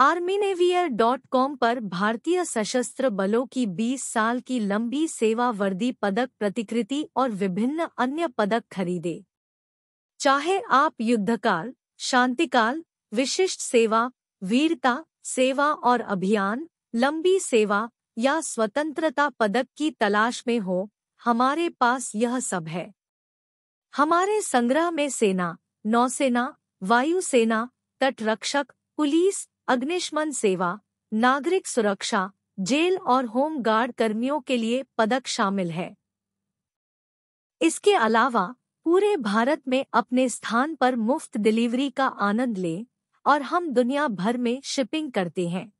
आर्मीनेवियर dot com पर भारतीय सशस्त्र बलों की 20 साल की लंबी सेवा वर्दी पदक प्रतिकृति और विभिन्न अन्य पदक खरीदे चाहे आप युद्धकाल शांतिकाल विशिष्ट सेवा वीरता सेवा और अभियान लंबी सेवा या स्वतंत्रता पदक की तलाश में हो हमारे पास यह सब है हमारे संग्रह में सेना नौसेना वायुसेना तटरक्षक पुलिस अग्निशमन सेवा नागरिक सुरक्षा जेल और होम गार्ड कर्मियों के लिए पदक शामिल है इसके अलावा पूरे भारत में अपने स्थान पर मुफ्त डिलीवरी का आनंद लें और हम दुनिया भर में शिपिंग करते हैं